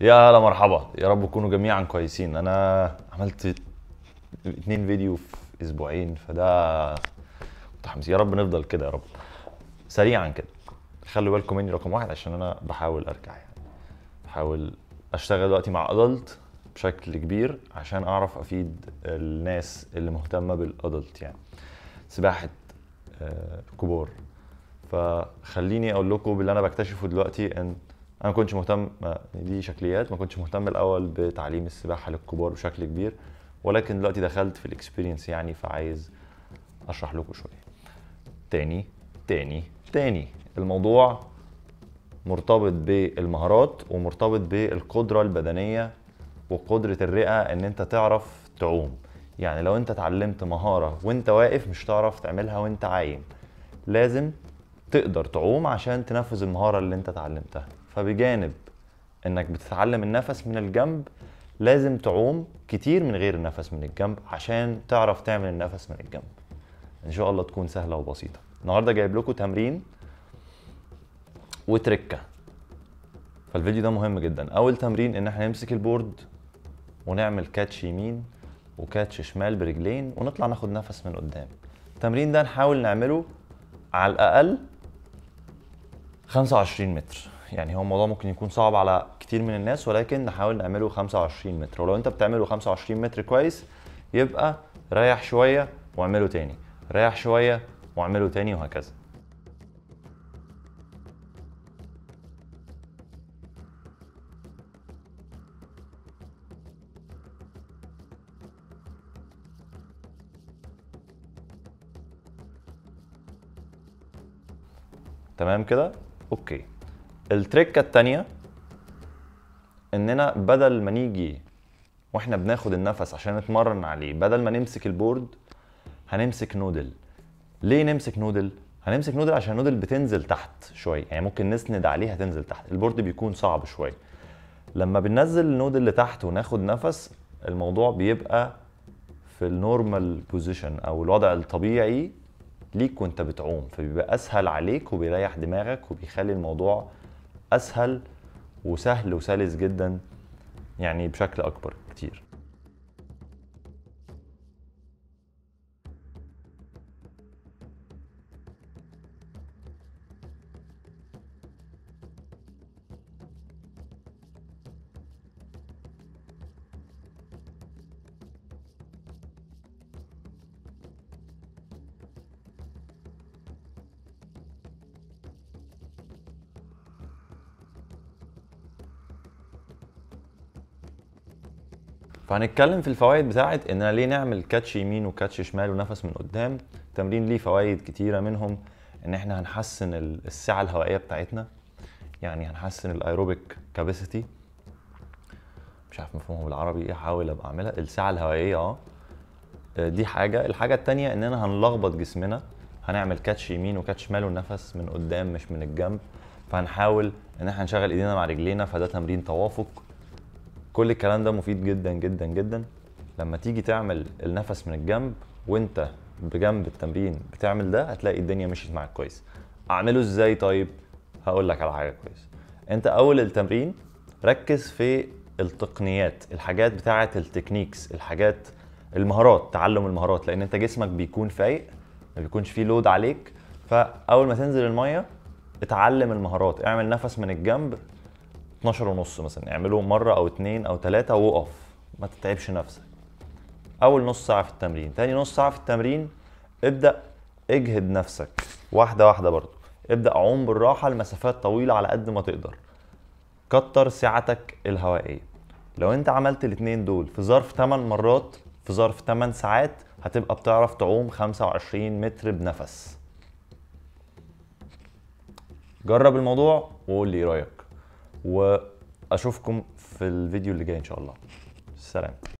يا هلا مرحبا يا رب تكونوا جميعا كويسين انا عملت اتنين فيديو في اسبوعين فده متحمس يا رب نفضل كده يا رب سريعا كده خلوا بالكم مني رقم واحد عشان انا بحاول ارجع يعني بحاول اشتغل دلوقتي مع ادلت بشكل كبير عشان اعرف افيد الناس اللي مهتمه بالادلت يعني سباحه آه، كبار فخليني اقول لكم باللي انا بكتشفه دلوقتي ان انا ما كنتش مهتم دي شكليات ما كنتش مهتم الاول بتعليم السباحه للكبار بشكل كبير ولكن دلوقتي دخلت في الاكسبيرينس يعني فعايز اشرح لكم شويه تاني تاني تاني الموضوع مرتبط بالمهارات ومرتبط بالقدره البدنيه وقدره الرئه ان انت تعرف تعوم يعني لو انت اتعلمت مهاره وانت واقف مش هتعرف تعملها وانت عايم لازم تقدر تعوم عشان تنفذ المهاره اللي انت اتعلمتها فبجانب انك بتتعلم النفس من الجنب لازم تعوم كتير من غير النفس من الجنب عشان تعرف تعمل النفس من الجنب ان شاء الله تكون سهله وبسيطه النهارده جايب لكم تمرين وتركه فالفيديو ده مهم جدا اول تمرين ان احنا نمسك البورد ونعمل كاتش يمين وكاتش شمال برجلين ونطلع ناخد نفس من قدام التمرين ده نحاول نعمله على الاقل 25 متر يعني هو الموضوع ممكن يكون صعب على كتير من الناس ولكن نحاول نعمله 25 متر ولو انت بتعمله 25 متر كويس يبقى ريح شويه واعمله تاني ريح شويه واعمله تاني وهكذا تمام كده اوكي التريكه التانية اننا بدل ما نيجي واحنا بناخد النفس عشان نتمرن عليه بدل ما نمسك البورد هنمسك نودل ليه نمسك نودل هنمسك نودل عشان نودل بتنزل تحت شويه يعني ممكن نسند عليها تنزل تحت البورد بيكون صعب شويه لما بننزل النودل لتحت وناخد نفس الموضوع بيبقى في النورمال بوزيشن او الوضع الطبيعي ليك وانت بتعوم فبيبقى اسهل عليك وبيريح دماغك وبيخلي الموضوع اسهل وسهل وسلس جدا يعني بشكل اكبر كتير فهنتكلم في الفوائد بتاعت ان ليه نعمل كاتش يمين وكاتش شمال ونفس من قدام التمرين ليه فوائد كتيره منهم ان احنا هنحسن السعه الهوائيه بتاعتنا يعني هنحسن الايروبيك كاباسيتي مش عارف مفهومه بالعربي ايه احاول ابقى اعملها السعه الهوائيه اه, آه، دي حاجه الحاجه الثانيه اننا هنلخبط جسمنا هنعمل كاتش يمين وكاتش شمال والنفس من قدام مش من الجنب فهنحاول ان احنا نشغل ايدينا مع رجلينا فده تمرين توافق كل الكلام ده مفيد جدا جدا جدا لما تيجي تعمل النفس من الجنب وانت بجنب التمرين بتعمل ده هتلاقي الدنيا مشيت معاك كويس اعمله ازاي طيب هقول لك على حاجه كويس انت اول التمرين ركز في التقنيات الحاجات بتاعه التكنيكس الحاجات المهارات تعلم المهارات لان انت جسمك بيكون فايق ما بيكونش فيه لود عليك فاول ما تنزل الميه اتعلم المهارات اعمل نفس من الجنب 12 ونص مثلا اعمله مره او اتنين او تلاته وقف ما تتعبش نفسك اول نص ساعه في التمرين تاني نص ساعه في التمرين ابدا اجهد نفسك واحده واحده برضو ابدا عوم بالراحه لمسافات طويله على قد ما تقدر كتر سعتك الهوائيه لو انت عملت الاتنين دول في ظرف 8 مرات في ظرف 8 ساعات هتبقى بتعرف تعوم 25 متر بنفس جرب الموضوع وقول لي رايك واشوفكم في الفيديو اللي جاي ان شاء الله سلام